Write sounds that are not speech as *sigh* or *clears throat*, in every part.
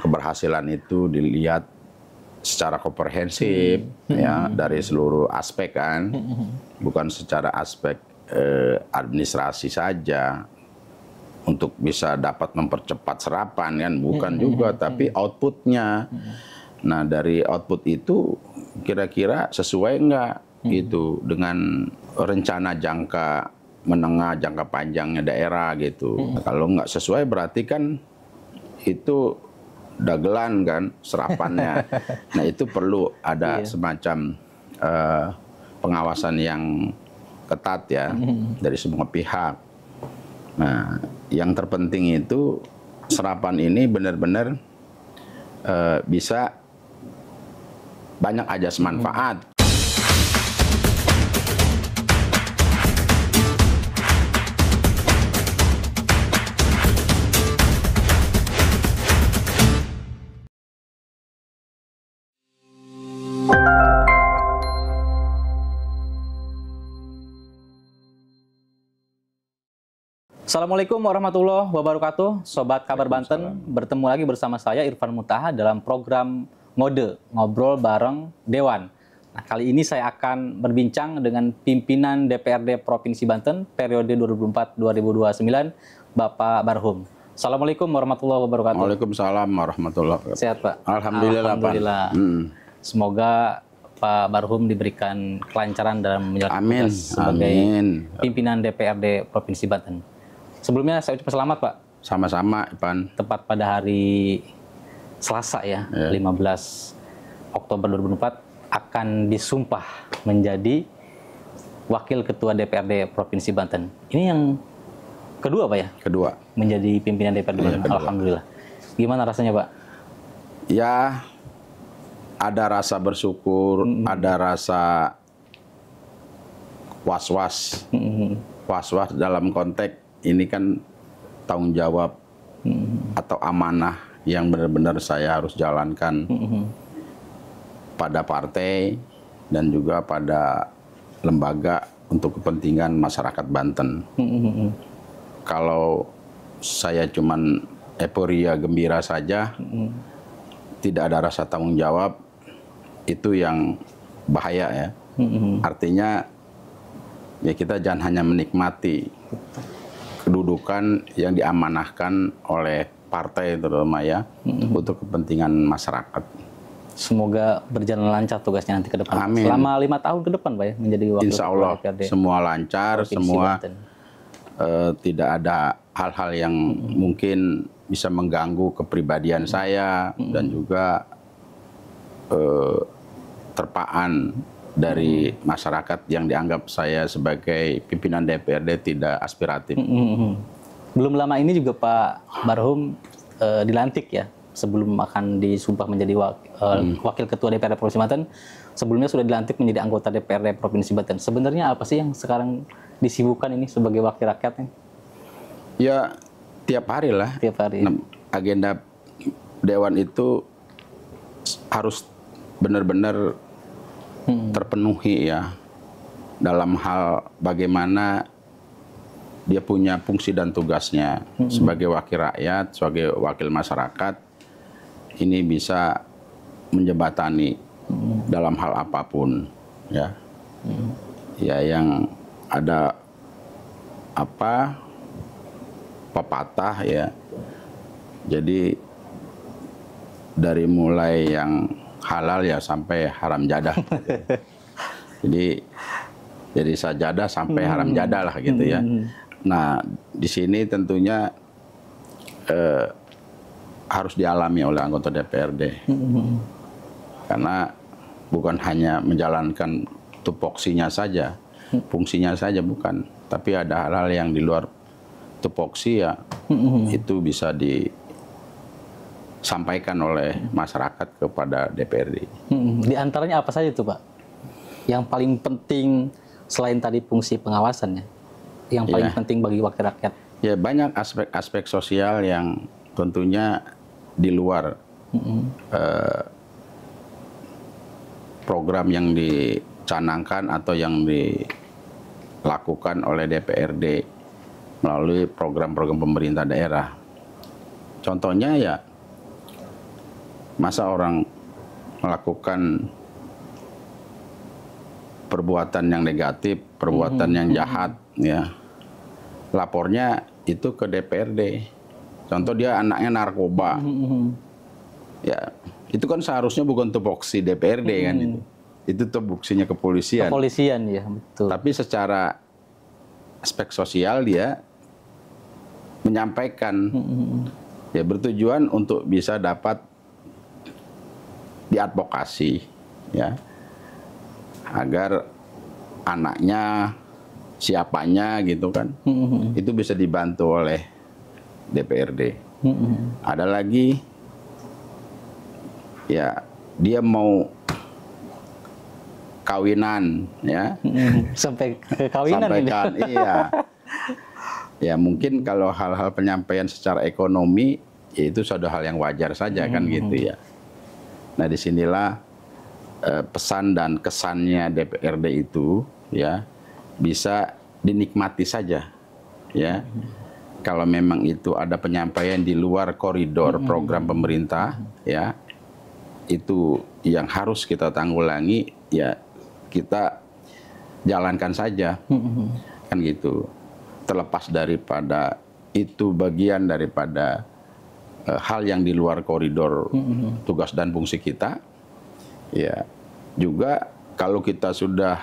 keberhasilan itu dilihat secara komprehensif hmm. ya hmm. dari seluruh aspek kan hmm, bukan secara aspek eh, administrasi saja untuk bisa dapat mempercepat serapan kan bukan juga tapi outputnya nah dari output itu kira-kira sesuai nggak hmm. gitu dengan rencana jangka menengah jangka panjangnya daerah gitu hmm. kalau nggak sesuai berarti kan itu dagelan kan serapannya. *laughs* nah itu perlu ada iya. semacam uh, pengawasan yang ketat ya mm-hmm. dari semua pihak. Nah yang terpenting itu serapan ini benar-benar uh, bisa banyak aja mm-hmm. manfaat. Assalamualaikum warahmatullahi wabarakatuh, Sobat Kabar Banten. Bertemu lagi bersama saya Irfan Mutaha dalam program Ngode, Ngobrol Bareng Dewan. Nah, kali ini saya akan berbincang dengan pimpinan DPRD Provinsi Banten periode 2004-2029, Bapak Barhum. Assalamualaikum warahmatullahi wabarakatuh. Waalaikumsalam warahmatullahi wabarakatuh. Sehat Pak? Alhamdulillah. Alhamdulillah. Hmm. Semoga Pak Barhum diberikan kelancaran dalam menjalankan tugas sebagai Amin. pimpinan DPRD Provinsi Banten. Sebelumnya saya ucapkan selamat Pak. Sama-sama Ipan. Tepat pada hari Selasa ya, yeah. Iya. 15 Oktober 2004 akan disumpah menjadi Wakil Ketua DPRD Provinsi Banten. Ini yang kedua Pak ya? Kedua. Menjadi pimpinan DPRD iya, Banten, ya, Alhamdulillah. Gimana rasanya Pak? Ya, ada rasa bersyukur, mm -hmm. ada rasa was-was. Mm -hmm. Was-was dalam konteks ini kan tanggung jawab hmm. atau amanah yang benar-benar saya harus jalankan hmm. pada partai dan juga pada lembaga untuk kepentingan masyarakat Banten. Hmm. Kalau saya cuman euforia gembira saja, hmm. tidak ada rasa tanggung jawab, itu yang bahaya ya. Hmm. Artinya ya kita jangan hanya menikmati kedudukan yang diamanahkan oleh partai terutama ya hmm. untuk kepentingan masyarakat. Semoga berjalan lancar tugasnya nanti ke depan. Amin. Selama lima tahun ke depan, Pak ya, menjadi wakil Insya Allah, semua lancar, Provinsi semua eh, tidak ada hal-hal yang hmm. mungkin bisa mengganggu kepribadian hmm. saya hmm. dan juga uh, terpaan dari masyarakat yang dianggap saya sebagai pimpinan DPRD tidak aspiratif. Mm -hmm. Belum lama ini juga Pak Barhum e, eh, dilantik ya sebelum akan disumpah menjadi wak, e, wakil ketua DPRD Provinsi Banten, sebelumnya sudah dilantik menjadi anggota DPRD Provinsi Banten. Sebenarnya apa sih yang sekarang disibukkan ini sebagai wakil rakyatnya? Ya tiap hari lah. Tiap hari. Agenda dewan itu harus benar-benar Hmm. terpenuhi ya dalam hal bagaimana dia punya fungsi dan tugasnya hmm. sebagai wakil rakyat, sebagai wakil masyarakat ini bisa menjembatani hmm. dalam hal apapun ya. Hmm. Ya yang ada apa pepatah ya. Jadi dari mulai yang halal ya sampai haram jadah. jadi jadi sajadah sampai haram hmm. jadah lah gitu ya. Hmm. Nah di sini tentunya eh, harus dialami oleh anggota DPRD hmm. karena bukan hanya menjalankan tupoksinya saja, fungsinya saja bukan, tapi ada hal-hal yang di luar tupoksi ya itu bisa di sampaikan oleh masyarakat kepada DPRD. Hmm, di antaranya apa saja itu Pak? Yang paling penting selain tadi fungsi pengawasannya, yang paling ya. penting bagi wakil rakyat? Ya banyak aspek-aspek sosial yang tentunya di luar hmm. eh, program yang dicanangkan atau yang dilakukan oleh DPRD melalui program-program pemerintah daerah. Contohnya ya Masa orang melakukan perbuatan yang negatif, perbuatan hmm. yang mhm. jahat, hmm. ya lapornya itu ke DPRD. Contoh dia anaknya narkoba, hmm. ya itu kan seharusnya bukan tupoksi DPRD hmm. kan itu, itu tupoksinya kepolisian. Kepolisian ya betul. Tapi secara aspek sosial dia menyampaikan hmm. ya bertujuan untuk bisa dapat diadvokasi ya agar anaknya siapanya gitu kan mm-hmm. itu bisa dibantu oleh DPRD mm-hmm. ada lagi ya dia mau kawinan ya mm-hmm. sampai ke kawinan sampai kan, *laughs* iya ya mungkin kalau hal-hal penyampaian secara ekonomi ya itu sudah hal yang wajar saja kan mm-hmm. kan gitu ya Nah disinilah eh, pesan dan kesannya DPRD itu ya bisa dinikmati saja ya. Kalau memang itu ada penyampaian di luar koridor program pemerintah ya itu yang harus kita tanggulangi ya kita jalankan saja kan gitu terlepas daripada itu bagian daripada Eh, hal yang di luar koridor mm-hmm. tugas dan fungsi kita. Ya, juga kalau kita sudah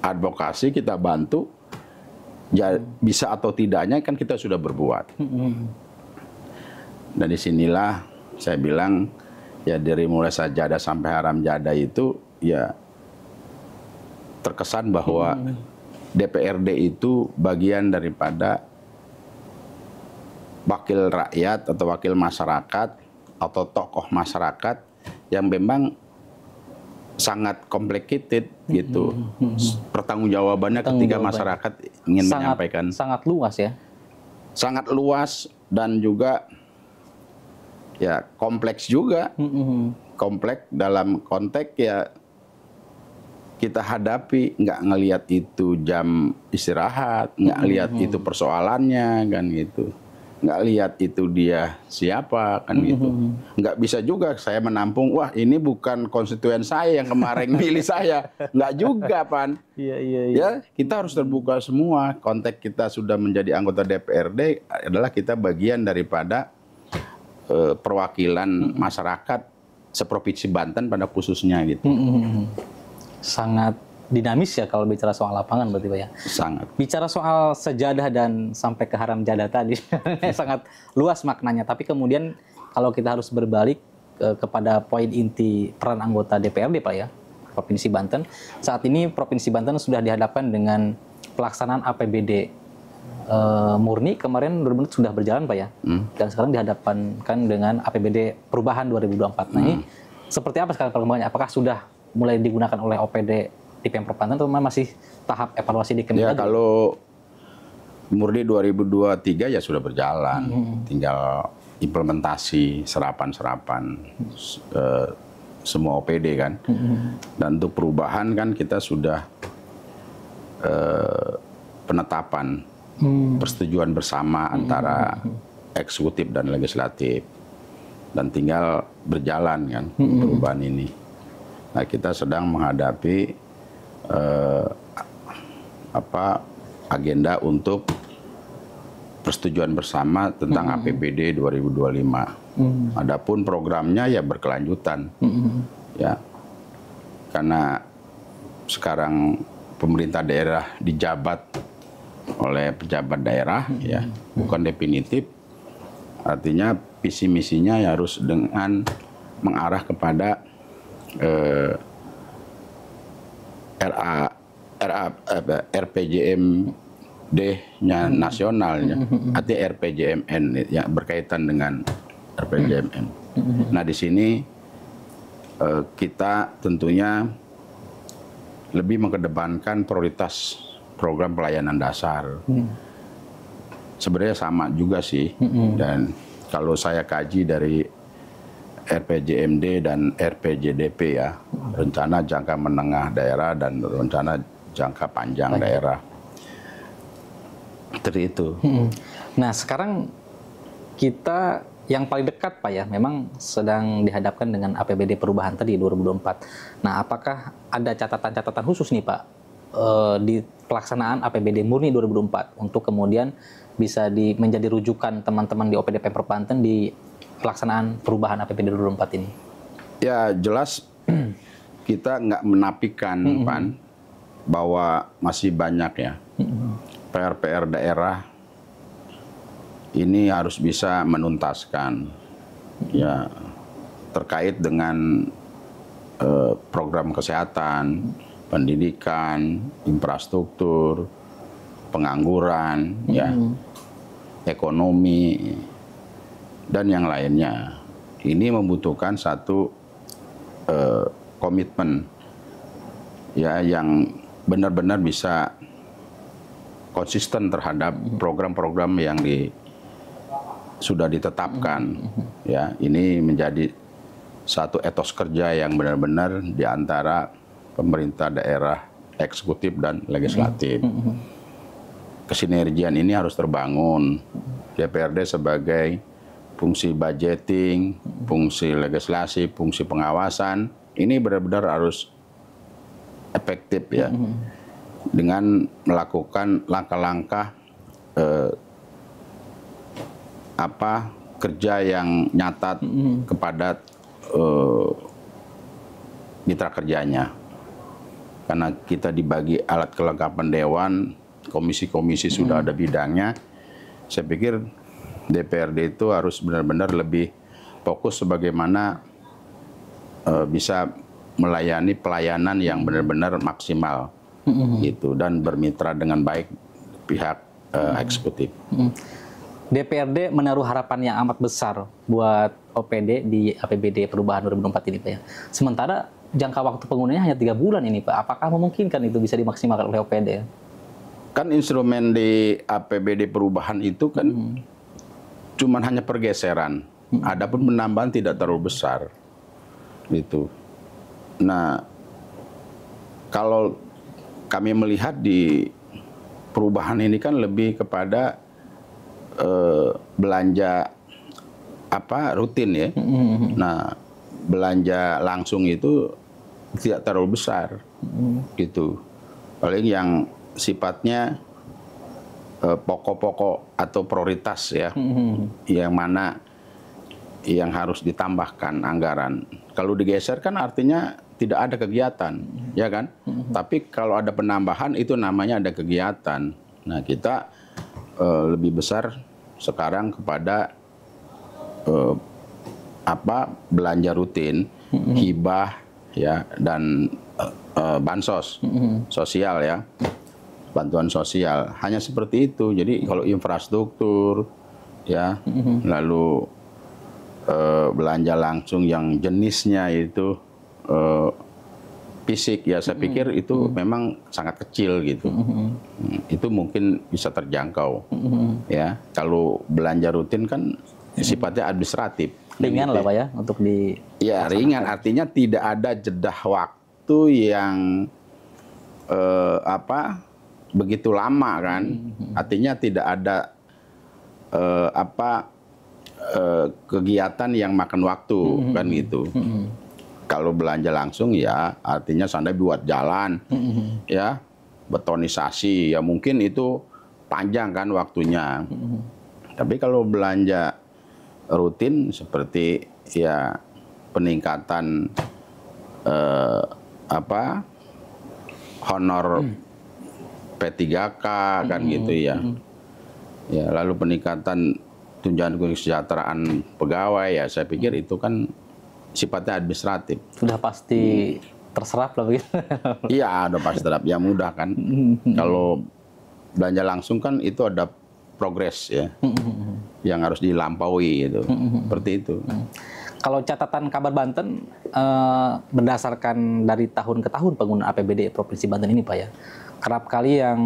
advokasi kita bantu ya bisa atau tidaknya kan kita sudah berbuat. Mm-hmm. Dan disinilah saya bilang ya dari mulai sajadah sampai haram jada itu ya terkesan bahwa DPRD mm-hmm. itu bagian daripada wakil rakyat atau wakil masyarakat atau tokoh masyarakat yang memang sangat complicated gitu. Mm-hmm. Mm-hmm. Pertanggungjawabannya ketika masyarakat ingin sangat, menyampaikan sangat luas ya. Sangat luas dan juga ya kompleks juga. Mm Kompleks dalam konteks ya kita hadapi nggak ngelihat itu jam istirahat, nggak mm itu persoalannya kan gitu nggak lihat itu dia siapa kan hmm, gitu hmm, hmm. nggak bisa juga saya menampung wah ini bukan konstituen saya yang kemarin *laughs* milih saya nggak juga pan iya, iya, iya. ya kita harus terbuka semua konteks kita sudah menjadi anggota DPRD adalah kita bagian daripada eh, perwakilan masyarakat seprovinsi Banten pada khususnya gitu sangat dinamis ya kalau bicara soal lapangan berarti Pak ya. Sangat. Bicara soal sejadah dan sampai ke haram jadah tadi *laughs* sangat luas maknanya. Tapi kemudian kalau kita harus berbalik eh, kepada poin inti peran anggota DPRD Pak ya, Provinsi Banten. Saat ini Provinsi Banten sudah dihadapkan dengan pelaksanaan APBD uh, eh, murni kemarin benar-benar sudah berjalan pak ya hmm. dan sekarang dihadapkan dengan APBD perubahan 2024 nah hmm. ini seperti apa sekarang perkembangannya apakah sudah mulai digunakan oleh OPD di Pemprov Banten itu masih tahap evaluasi di ya, kementerian. Ya kalau murni 2023 ya sudah berjalan, hmm. tinggal implementasi serapan-serapan hmm. eh, semua OPD kan. Hmm. Dan untuk perubahan kan kita sudah eh, penetapan hmm. persetujuan bersama hmm. antara hmm. Hmm. eksekutif dan legislatif dan tinggal berjalan kan hmm. perubahan ini. Nah kita sedang menghadapi eh, apa agenda untuk persetujuan bersama tentang mm -hmm. APBD 2025. Mm -hmm. Adapun programnya ya berkelanjutan. Mm -hmm. Ya. Karena sekarang pemerintah daerah dijabat oleh pejabat daerah mm -hmm. ya, bukan definitif. Artinya visi misinya ya harus dengan mengarah kepada eh, RA, RA apa, RPJM D-nya nasionalnya, artinya RPJMN yang berkaitan dengan RPJMN. Nah di sini eh, kita tentunya lebih mengedepankan prioritas program pelayanan dasar. Sebenarnya sama juga sih, dan kalau saya kaji dari RPJMD dan RPJDP ya, rencana jangka menengah daerah dan rencana jangka panjang Baik. daerah. Seperti itu. Hmm. Nah sekarang kita yang paling dekat Pak ya, memang sedang dihadapkan dengan APBD perubahan tadi 2024. Nah apakah ada catatan-catatan khusus nih Pak eh, di pelaksanaan APBD murni 2024 untuk kemudian bisa di, menjadi rujukan teman-teman di OPD Pemprov Banten di pelaksanaan perubahan APBD 2024 ini? Ya jelas *clears throat* kita nggak menapikan mm -hmm. Pan bahwa masih banyak ya PR-PR mm -hmm. daerah ini harus bisa menuntaskan ya terkait dengan eh, program kesehatan, pendidikan, infrastruktur, pengangguran, mm -hmm. ya ekonomi dan yang lainnya. Ini membutuhkan satu komitmen eh, komitmen ya yang benar-benar bisa konsisten terhadap program-program yang di, sudah ditetapkan. Ya, ini menjadi satu etos kerja yang benar-benar di antara pemerintah daerah eksekutif dan legislatif. Mm-hmm. Kesinergian ini harus terbangun. DPRD sebagai fungsi budgeting, fungsi legislasi, fungsi pengawasan ini benar-benar harus efektif ya. Mm-hmm. Dengan melakukan langkah-langkah eh, apa kerja yang nyata mm-hmm. kepada eh, mitra kerjanya. Karena kita dibagi alat kelengkapan dewan, komisi-komisi sudah mm-hmm. ada bidangnya. Saya pikir DPRD itu harus benar-benar lebih fokus sebagaimana uh, bisa melayani pelayanan yang benar-benar maksimal mm-hmm. gitu dan bermitra dengan baik pihak uh, eksekutif. Mm-hmm. DPRD menaruh harapan yang amat besar buat OPD di APBD perubahan 2024 ini Pak ya. Sementara jangka waktu penggunanya hanya tiga bulan ini Pak. Apakah memungkinkan itu bisa dimaksimalkan oleh OPD? Kan instrumen di APBD perubahan itu kan hmm cuman hanya pergeseran. Hmm. Adapun penambahan tidak terlalu besar. itu. Nah, kalau kami melihat di perubahan ini kan lebih kepada eh, belanja apa rutin ya. Hmm. Nah, belanja langsung itu tidak terlalu besar. Hmm. Gitu. Paling yang sifatnya Eh, pokok-pokok atau prioritas ya hmm. yang mana yang harus ditambahkan anggaran. Kalau digeser kan artinya tidak ada kegiatan, hmm. ya kan? Hmm. Tapi kalau ada penambahan itu namanya ada kegiatan. Nah, kita uh, lebih besar sekarang kepada uh, apa belanja rutin, mm-hmm. hibah ya dan uh, bansos mm-hmm. sosial ya. Mm-hmm bantuan sosial. Hanya seperti itu. Jadi kalau infrastruktur ya, mm-hmm. lalu e, belanja langsung yang jenisnya itu e, fisik ya saya mm-hmm. pikir itu mm-hmm. memang sangat kecil gitu. Hmm, itu mungkin bisa terjangkau. Ya, kalau belanja rutin kan sifatnya administratif. Ringan lah Pak ya untuk di Ya, ringan artinya tidak ada jedah waktu yang eh, apa begitu lama kan, hmm, hmm, hmm. artinya tidak ada uh, apa uh, kegiatan yang makan waktu kan gitu. Kalau belanja langsung ya artinya sandai buat jalan ya betonisasi ya mungkin itu panjang kan waktunya. Tapi kalau belanja rutin seperti ya peningkatan uh, apa honor P3K hmm. kan gitu ya. Ya, lalu peningkatan tunjangan kesejahteraan pegawai ya saya pikir hmm. itu kan sifatnya administratif. Sudah pasti hmm. terserap lah begitu. *laughs* Iya, udah pasti terserap. Ya mudah kan. Hmm. Kalau belanja langsung kan itu ada progres ya. Hmm. Yang harus dilampaui itu. Hmm. Seperti itu. Hmm kalau catatan kabar Banten eh, berdasarkan dari tahun ke tahun penggunaan APBD Provinsi Banten ini Pak ya, kerap kali yang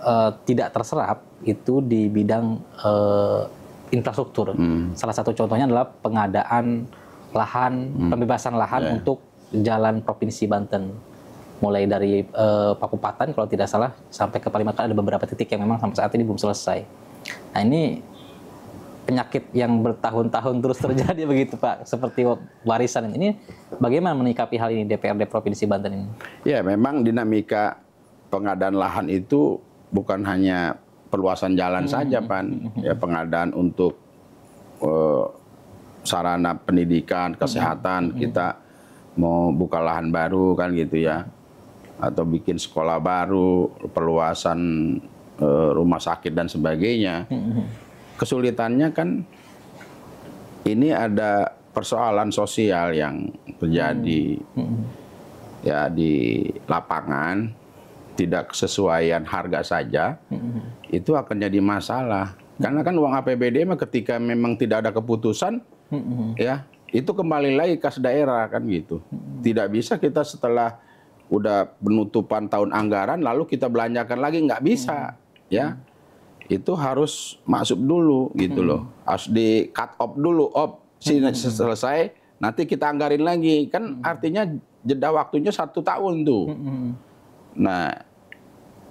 uh, tidak terserap itu di bidang uh, infrastruktur. Hmm. Salah satu contohnya adalah pengadaan lahan, hmm. pembebasan lahan yeah. untuk jalan provinsi Banten. Mulai dari uh, eh, Pakupatan kalau tidak salah sampai ke Palimakan ada beberapa titik yang memang sampai saat ini belum selesai. Nah, ini penyakit yang bertahun-tahun terus terjadi *laughs* begitu Pak, seperti warisan ini. Bagaimana menikapi hal ini DPRD Provinsi Banten ini? Ya, memang dinamika pengadaan lahan itu bukan hanya perluasan jalan hmm. saja pan ya hmm. pengadaan untuk uh, sarana pendidikan hmm. kesehatan hmm. kita mau buka lahan baru kan gitu ya atau bikin sekolah baru perluasan uh, rumah sakit dan sebagainya hmm. kesulitannya kan ini ada persoalan sosial yang terjadi hmm. Hmm. ya di lapangan tidak kesesuaian harga saja, hmm. itu akan jadi masalah. Hmm. Karena kan uang APBD mah ketika memang tidak ada keputusan, hmm. ya itu kembali lagi kas daerah kan gitu. Hmm. Tidak bisa kita setelah udah penutupan tahun anggaran lalu kita belanjakan lagi nggak bisa, hmm. ya. Itu harus masuk dulu gitu hmm. loh. Mm-hmm. Harus di cut off dulu, op. Hmm. Selesai nanti kita anggarin lagi. Kan mm-hmm. artinya jeda waktunya satu tahun tuh. Hmm. Nah,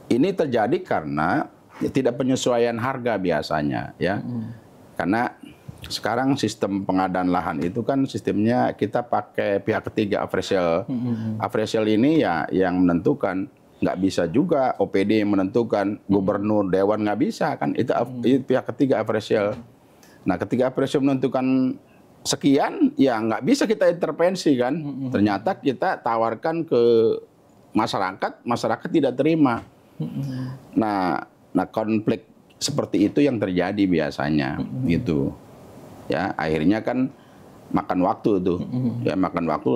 ini terjadi karena tidak penyesuaian harga biasanya ya. Hmm. Karena sekarang sistem pengadaan lahan itu kan sistemnya kita pakai pihak ketiga appraisal. Hmm. Appraisal ini ya yang menentukan nggak bisa juga OPD yang menentukan gubernur dewan nggak bisa kan itu, hmm. itu pihak ketiga appraisal. Nah, ketika appraisal menentukan sekian ya nggak bisa kita intervensi kan. Hmm. Ternyata kita tawarkan ke masyarakat masyarakat tidak terima. Nah, nah konflik seperti itu yang terjadi biasanya gitu. Ya, akhirnya kan makan waktu tuh. Ya makan waktu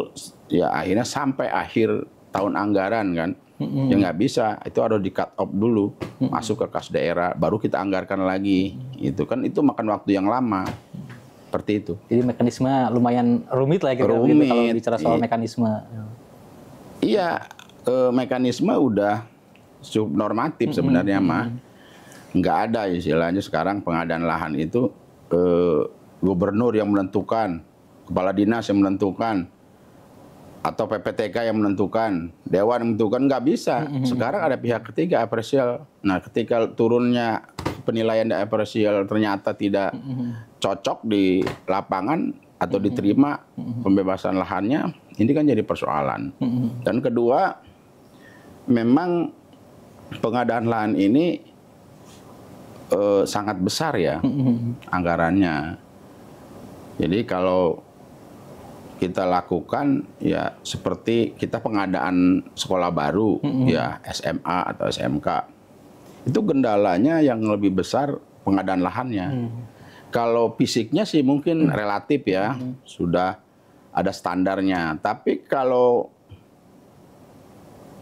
ya akhirnya sampai akhir tahun anggaran kan. yang Ya nggak bisa, itu harus di cut off dulu, masuk ke kas daerah, baru kita anggarkan lagi. Itu kan itu makan waktu yang lama. Seperti itu. Jadi mekanisme lumayan rumit lah gitu, ya rumit. gitu kalau bicara soal iya. mekanisme. Iya, uh, mekanisme udah normatif sebenarnya mm-hmm. mah nggak ada istilahnya sekarang pengadaan lahan itu uh, gubernur yang menentukan kepala dinas yang menentukan atau PPTK yang menentukan dewan yang menentukan nggak bisa sekarang ada pihak ketiga apresial nah ketika turunnya penilaian apresial ternyata tidak cocok di lapangan atau diterima pembebasan lahannya ini kan jadi persoalan dan kedua memang pengadaan lahan ini uh, sangat besar ya mm-hmm. anggarannya. Jadi kalau kita lakukan ya seperti kita pengadaan sekolah baru mm-hmm. ya SMA atau SMK itu kendalanya yang lebih besar pengadaan lahannya. Mm-hmm. Kalau fisiknya sih mungkin relatif ya sudah ada standarnya, tapi kalau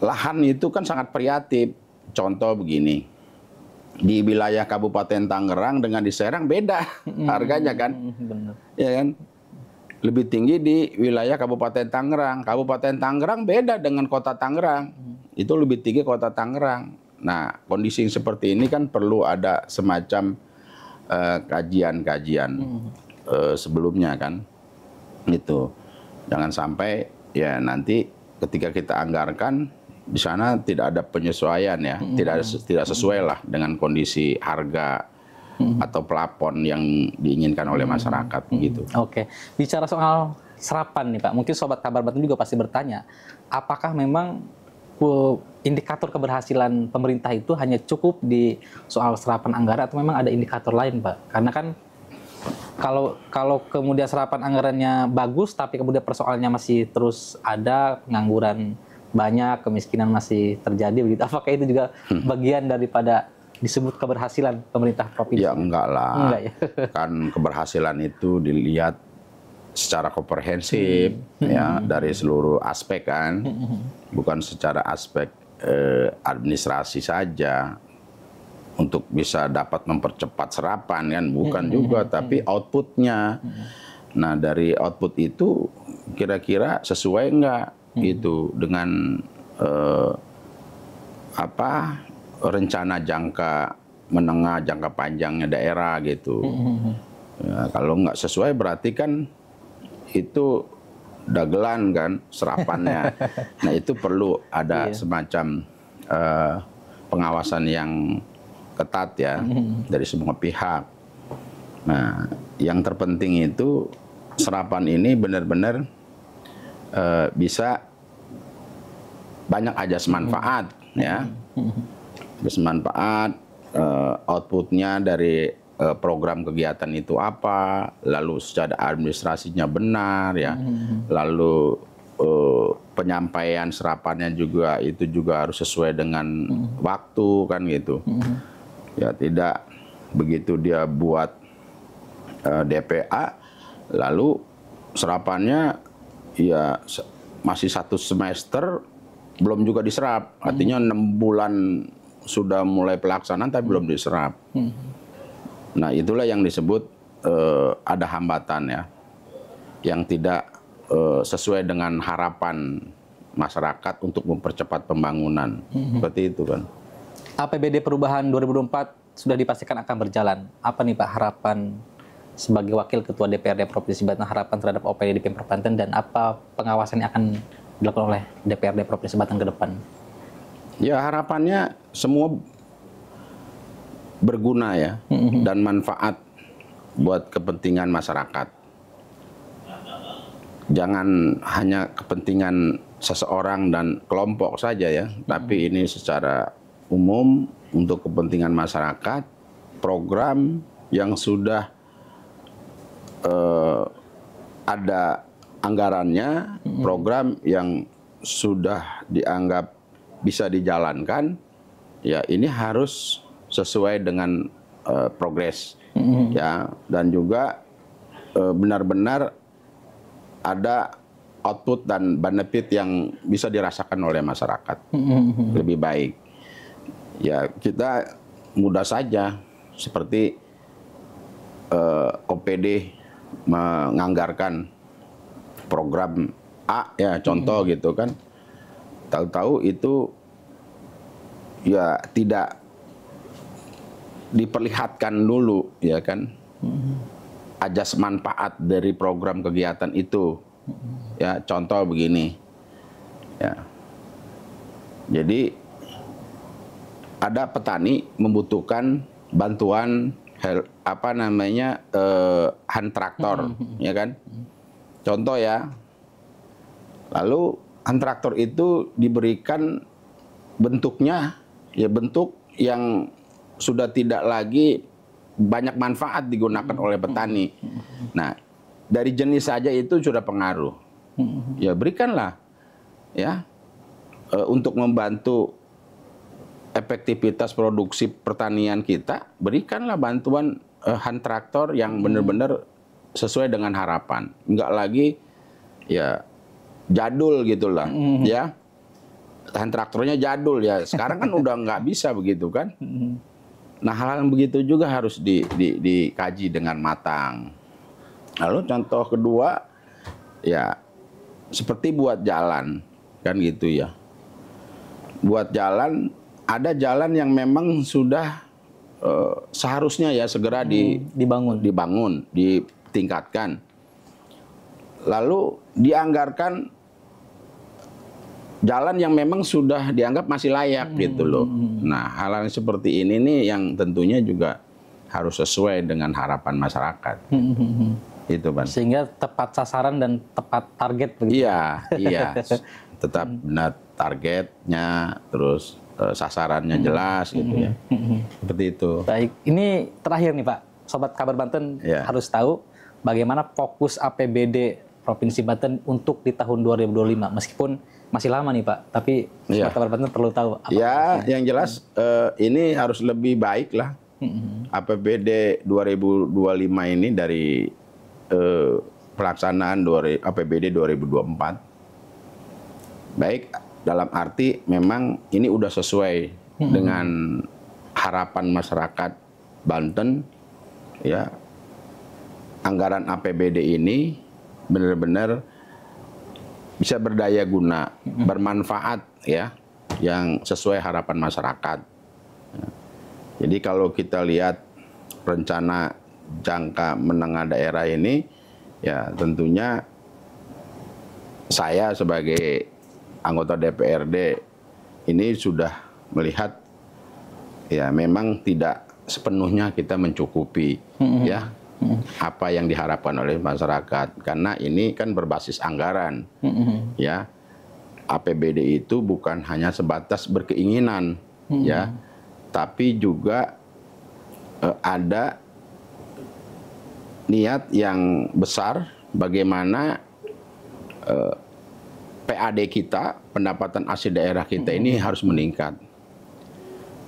lahan itu kan sangat priatif. Contoh begini, di wilayah Kabupaten Tangerang dengan di Serang beda hmm, harganya kan, bener. ya kan? Lebih tinggi di wilayah Kabupaten Tangerang. Kabupaten Tangerang beda dengan Kota Tangerang. Mm. Itu lebih tinggi Kota Tangerang. Nah, kondisi seperti ini kan perlu ada semacam eh, kajian-kajian uh, uh, sebelumnya kan, itu. Jangan sampai ya nanti ketika kita anggarkan di sana tidak ada penyesuaian ya, hmm. tidak tidak sesuai lah dengan kondisi harga hmm. atau pelapon yang diinginkan oleh masyarakat hmm. gitu. Oke, okay. bicara soal serapan nih Pak, mungkin sobat kabar Batu juga pasti bertanya, apakah memang uh, indikator keberhasilan pemerintah itu hanya cukup di soal serapan anggaran atau memang ada indikator lain Pak? Karena kan kalau kalau kemudian serapan anggarannya bagus tapi kemudian persoalannya masih terus ada pengangguran banyak, kemiskinan masih terjadi begitu. Apakah itu juga hmm. bagian daripada disebut keberhasilan pemerintah provinsi? Ya enggak lah. Enggak ya. *laughs* kan keberhasilan itu dilihat secara komprehensif hmm. ya hmm. dari seluruh aspek kan. Hmm. hmm, hmm. Bukan secara aspek eh, administrasi saja untuk bisa dapat mempercepat serapan kan bukan juga tapi outputnya nah dari output itu kira-kira sesuai enggak Hmm. gitu dengan eh, apa rencana jangka menengah jangka panjangnya daerah gitu hmm, hmm, ya, kalau nggak sesuai berarti kan itu dagelan kan serapannya *laughs* nah itu perlu ada iya. semacam eh, pengawasan yang ketat ya dari semua pihak nah yang terpenting itu serapan ini benar-benar e, bisa banyak aja manfaat hmm. ya hmm. hmm. ajas manfaat e, eh, outputnya dari e, program kegiatan itu apa lalu secara administrasinya benar ya hmm, lalu e, penyampaian serapannya juga itu juga harus sesuai dengan hmm. waktu kan gitu hmm. ya tidak begitu dia buat e, DPA lalu serapannya ya masih satu semester belum juga diserap. Artinya enam bulan sudah mulai pelaksanaan tapi belum diserap. Hmm. Nah itulah yang disebut uh, ada hambatan ya, yang tidak uh, sesuai dengan harapan masyarakat untuk mempercepat pembangunan. Hmm. Seperti itu kan. APBD perubahan 2024 sudah dipastikan akan berjalan. Apa nih Pak harapan sebagai wakil ketua DPRD Provinsi Batang harapan terhadap OPD di Pemprov Banten dan apa pengawasan yang akan dilakukan oleh DPRD Provinsi Batang ke depan? Ya harapannya semua berguna ya mm-hmm. dan manfaat buat kepentingan masyarakat. Jangan hanya kepentingan seseorang dan kelompok saja ya, mm-hmm. tapi ini secara umum untuk kepentingan masyarakat program yang sudah uh, ada anggarannya, program yang sudah dianggap bisa dijalankan, ya ini harus sesuai dengan uh, progres, ya dan juga eh, benar-benar uh, ada output dan benefit yang bisa dirasakan oleh masyarakat lebih baik. Ya kita mudah saja seperti uh, OPD menganggarkan program A ya contoh hmm. gitu kan tahu-tahu itu ya tidak diperlihatkan dulu ya kan hmm. ajas manfaat dari program kegiatan itu hmm. ya contoh begini ya jadi ada petani membutuhkan bantuan hel, apa namanya eh, hand traktor, hmm, hmm, hmm. ya kan? Contoh ya. Lalu hand traktor itu diberikan bentuknya ya bentuk yang sudah tidak lagi banyak manfaat digunakan oleh petani. Nah, dari jenis saja itu sudah pengaruh. Ya berikanlah ya eh, untuk membantu efektivitas produksi pertanian kita, berikanlah bantuan uh, hand traktor yang hmm. benar-benar sesuai dengan harapan. Enggak lagi ya jadul gitulah, mm. ya. Hand traktornya jadul ya. Sekarang kan udah nggak bisa begitu kan? Hmm. Nah, hal-hal begitu juga harus di, di, dikaji dengan matang. Lalu contoh kedua ya seperti buat jalan kan gitu ya. Buat jalan ada jalan yang memang sudah uh, seharusnya ya segera di, hmm, dibangun, dibangun, ditingkatkan. Lalu dianggarkan jalan yang memang sudah dianggap masih layak hmm. gitu loh. Hmm, hmm. Nah, hal-hal seperti ini nih yang tentunya juga harus sesuai dengan harapan masyarakat. Hmm. Itu, Sehingga tepat sasaran dan tepat target Iya, iya. *laughs* Tetap benar targetnya terus Eh, sasarannya mm-hmm. jelas gitu ya. Mm-hmm. Mm-hmm. Seperti itu. Baik, ini terakhir nih Pak, sobat kabar Banten yeah. harus tahu bagaimana fokus APBD Provinsi Banten untuk di tahun 2025 meskipun masih lama nih Pak, tapi iya. sobat yeah. kabar Banten perlu tahu apa. Ya, yang jelas hmm. uh, ini harus lebih baik lah. Hmm. APBD 2025 ini dari uh, pelaksanaan APBD 2024 baik dalam arti memang ini udah sesuai hmm. dengan harapan masyarakat Banten ya anggaran APBD ini benar-benar bisa berdaya guna, hmm. bermanfaat ya yang sesuai harapan masyarakat. Jadi kalau kita lihat rencana jangka menengah daerah ini ya tentunya saya sebagai anggota DPRD ini sudah melihat ya memang tidak sepenuhnya kita mencukupi hmm. ya mm-hmm. apa yang diharapkan oleh masyarakat karena ini kan berbasis anggaran hmm. ya APBD itu bukan hanya sebatas berkeinginan hmm. ya tapi juga eh, ada niat yang besar bagaimana eh, PAD kita, pendapatan asli daerah kita ini mm-hmm. harus meningkat.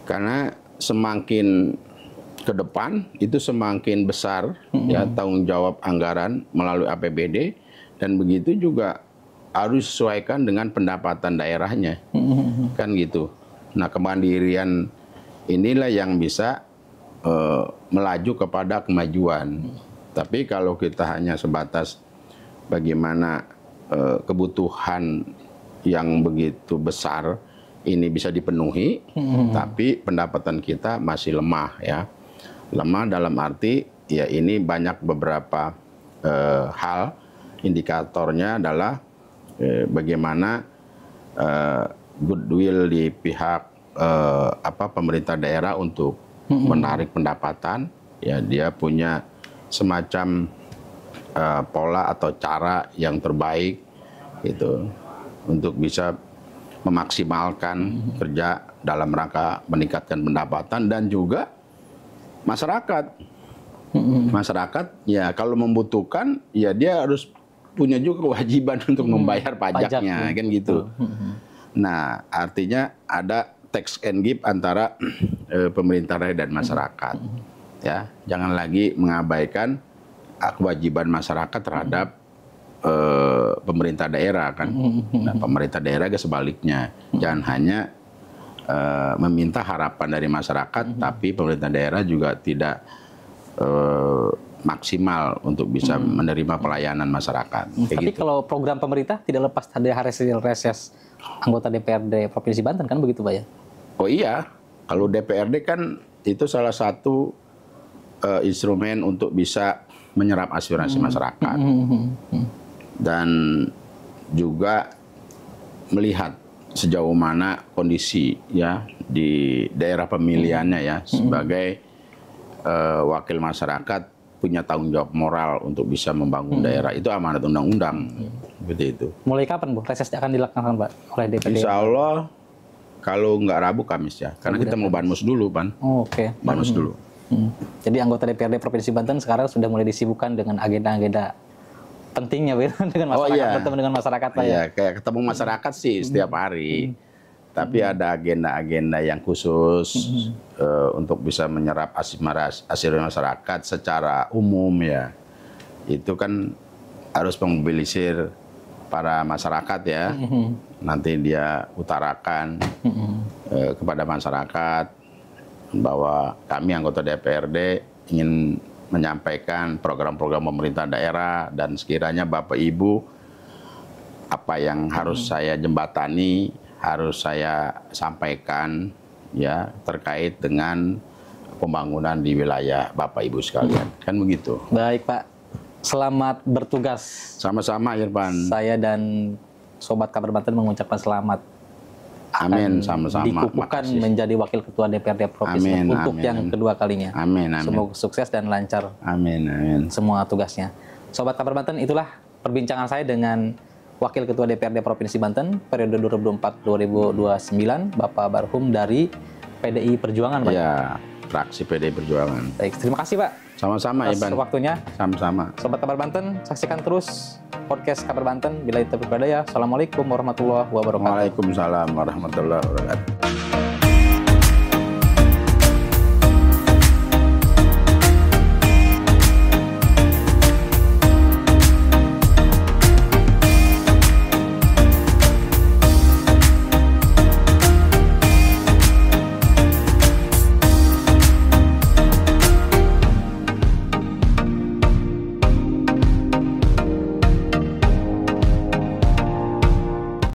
Karena semakin ke depan itu semakin besar -hmm. ya tanggung jawab anggaran melalui APBD dan begitu juga harus sesuaikan dengan pendapatan daerahnya. -hmm. Kan gitu. Nah, kemandirian inilah yang bisa uh, melaju kepada kemajuan. -hmm. Tapi kalau kita hanya sebatas bagaimana Eh, kebutuhan yang begitu besar ini bisa dipenuhi, hmm. tapi pendapatan kita masih lemah ya. Lemah dalam arti ya ini banyak beberapa eh, hal indikatornya adalah eh, bagaimana eh, goodwill di pihak eh, apa pemerintah daerah untuk hmm. menarik pendapatan ya dia punya semacam uh, pola atau cara yang terbaik itu untuk bisa memaksimalkan kerja dalam rangka meningkatkan pendapatan dan juga masyarakat. Masyarakat ya kalau membutuhkan ya dia harus punya juga kewajiban *laughs* untuk membayar pajaknya Pajak, kan gitu. Nah, artinya ada tax and give antara *clears throat* eh, pemerintah dan masyarakat. Ya, jangan lagi mengabaikan kewajiban masyarakat terhadap eh, pemerintah daerah kan. Mm-hmm. Nah, pemerintah daerah ke sebaliknya. Jangan hanya eh, meminta harapan dari masyarakat mm-hmm. tapi pemerintah daerah juga tidak eh, maksimal untuk bisa hmm. menerima pelayanan masyarakat. Hmm. Tapi gitu. kalau program pemerintah tidak lepas dari hasil reses anggota DPRD Provinsi Banten kan begitu Pak ya? Oh iya, kalau DPRD kan itu salah satu uh, instrumen untuk bisa menyerap asuransi hmm. masyarakat hmm, hmm, dan juga melihat sejauh mana kondisi ya di daerah pemilihannya ya sebagai uh, wakil masyarakat punya tanggung jawab moral untuk bisa membangun daerah itu amanat undang-undang begitu. itu. Mulai kapan bu reses akan dilaksanakan pak oleh DPD? Insya Allah kalau nggak Rabu Kamis ya karena kita mau banmus dulu pan. Oh, Oke. Okay. Banmus dulu. Hmm. Jadi anggota DPRD Provinsi Banten sekarang sudah mulai disibukkan dengan agenda-agenda pentingnya *laughs* dengan oh, masyarakat, oh, iya. bertemu dengan masyarakat Pak. Ya. iya, kayak ketemu hmm. masyarakat sih hmm. setiap hari. Hmm. Tapi hmm. ada agenda-agenda yang khusus hmm. uh, untuk bisa menyerap aspirasi masyarakat secara umum ya. Itu kan harus mengmobilisir para masyarakat ya. Hmm. Nanti dia utarakan hmm. uh, kepada masyarakat bahwa kami anggota DPRD ingin menyampaikan program-program pemerintah daerah dan sekiranya Bapak Ibu apa yang harus hmm. saya jembatani, harus saya sampaikan ya terkait dengan pembangunan di wilayah Bapak Ibu sekalian. Hmm. Kan begitu. Baik, Pak. Selamat bertugas. Sama-sama, Irfan. Saya dan sobat kabar Banten mengucapkan selamat amin sama-sama dikukuhkan menjadi wakil ketua DPRD provinsi amin, untuk amin, yang kedua kalinya. Amin amin. Semoga sukses dan lancar. Amin amin. Semua tugasnya. Sobat Kabar Banten itulah perbincangan saya dengan Wakil Ketua DPRD Provinsi Banten periode 2024-2029 Bapak Barhum dari PDI Perjuangan Pak. Ya fraksi PD Perjuangan. Baik, terima kasih Pak. Sama-sama Iban. waktunya. Sama-sama. Sobat Kabar Banten, saksikan terus podcast Kabar Banten. Bila itu berbeda ya. Assalamualaikum warahmatullahi wabarakatuh. Waalaikumsalam warahmatullahi wabarakatuh.